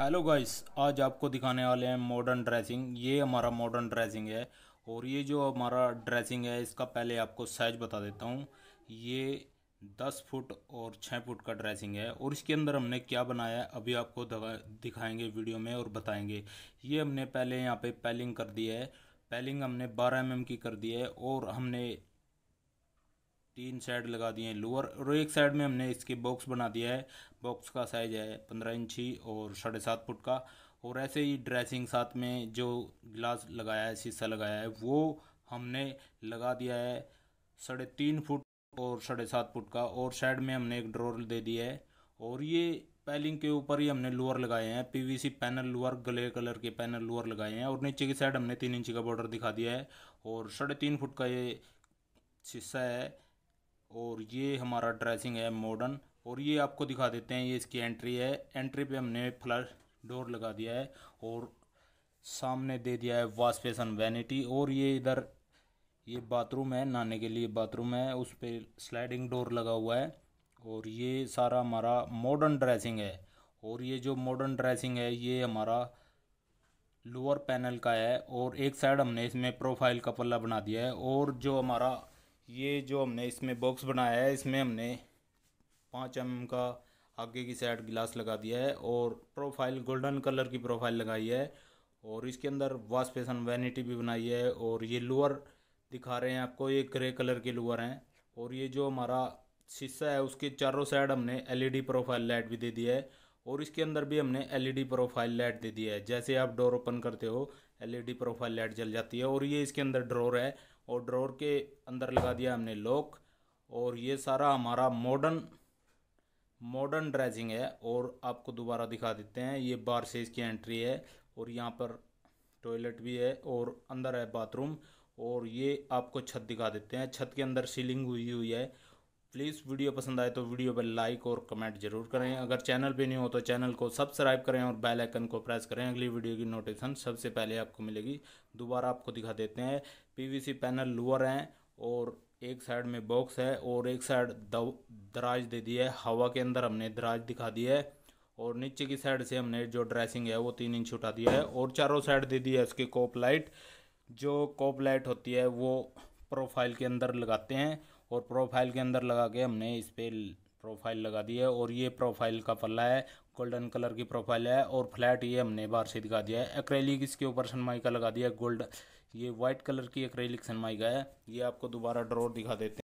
hello guys आज आपको दिखाने वाले हैं मॉडर्न ड्रेसिंग ये हमारा मॉडर्न ड्रेसिंग है और ये जो हमारा ड्रेसिंग है इसका पहले आपको साइज बता देता हूँ ये दस फुट और छः फुट का ड्रेसिंग है और इसके अंदर हमने क्या बनाया है अभी आपको दिखाएंगे वीडियो में और बताएंगे ये हमने पहले यहाँ पे पैलिंग कर दी है पैलिंग हमने बारह एम mm की कर दी है और हमने तीन साइड लगा दिए हैं लोअर और एक साइड में हमने इसके बॉक्स बना दिया है बॉक्स का साइज है पंद्रह इंची और साढ़े सात फुट का और ऐसे ही ड्रेसिंग साथ में जो गिलास लगाया है शीशा लगाया है वो हमने लगा दिया है साढ़े तीन फुट और साढ़े सात फुट का और साइड में हमने एक ड्रोर दे दिया है और ये पैलिंग के ऊपर ही हमने लोअर लगाए हैं पीवीसी पैनल लोअर गले कलर के पैनल लोअर लगाए हैं और नीचे की साइड हमने तीन इंची का बॉर्डर दिखा दिया है और साढ़े तीन फुट का ये शीशा है और ये हमारा ड्रेसिंग है मॉडर्न और ये आपको दिखा देते हैं ये इसकी एंट्री है एंट्री पे हमने फ्लश डोर लगा दिया है और सामने दे दिया है वाश बेसन वैनिटी और ये इधर ये बाथरूम है नहाने के लिए बाथरूम है उस पर स्लाइडिंग डोर लगा हुआ है और ये सारा हमारा मॉडर्न ड्रेसिंग है और ये जो मॉडर्न ड्रेसिंग है ये हमारा लोअर पैनल का है और एक साइड हमने इसमें प्रोफाइल का पल्ला बना दिया है और जो हमारा ये जो हमने इसमें बॉक्स बनाया है इसमें हमने पाँच एम का आगे की साइड गिलास लगा दिया है और प्रोफाइल गोल्डन कलर की प्रोफाइल लगाई है और इसके अंदर वाश बेसन वैनिटी भी बनाई है और ये लोअर दिखा रहे हैं आपको ये ग्रे कलर के लोअर हैं और ये जो हमारा शीशा है उसके चारों साइड हमने एलईडी प्रोफाइल लाइट भी दे दी है और इसके अंदर भी हमने एलईडी प्रोफाइल लाइट दे दिया है जैसे आप डोर ओपन करते हो एलईडी प्रोफाइल लाइट जल जाती है और ये इसके अंदर ड्रोर है और ड्रोर के अंदर लगा दिया हमने लॉक और ये सारा हमारा मॉडर्न मॉडर्न ड्रेसिंग है और आपको दोबारा दिखा देते हैं ये बार से इसकी एंट्री है और यहाँ पर टॉयलेट भी है और अंदर है बाथरूम और ये आपको छत दिखा देते हैं छत के अंदर सीलिंग हुई हुई है प्लीज़ वीडियो पसंद आए तो वीडियो पर लाइक और कमेंट जरूर करें अगर चैनल पर नहीं हो तो चैनल को सब्सक्राइब करें और बेल आइकन को प्रेस करें अगली वीडियो की नोटिफिकेशन सबसे पहले आपको मिलेगी दोबारा आपको दिखा देते हैं पीवीसी पैनल लोअर हैं और एक साइड में बॉक्स है और एक साइड दराज दे दी है हवा के अंदर हमने दराज दिखा दी है और नीचे की साइड से हमने जो ड्रेसिंग है वो तीन इंच उठा दिया है और चारों साइड दे दी है उसकी कोप लाइट जो कॉप लाइट होती है वो प्रोफाइल के अंदर लगाते हैं और प्रोफाइल के अंदर लगा के हमने इस पर प्रोफाइल लगा दी है और ये प्रोफाइल का पल्ला है गोल्डन कलर की प्रोफाइल है और फ्लैट ये हमने बाहर से दिखा दिया है एक्रेलिक इसके ऊपर सनमाई का लगा दिया गोल्ड ये व्हाइट कलर की एक्रेलिक सनमाई का है ये आपको दोबारा ड्रॉर दिखा देते हैं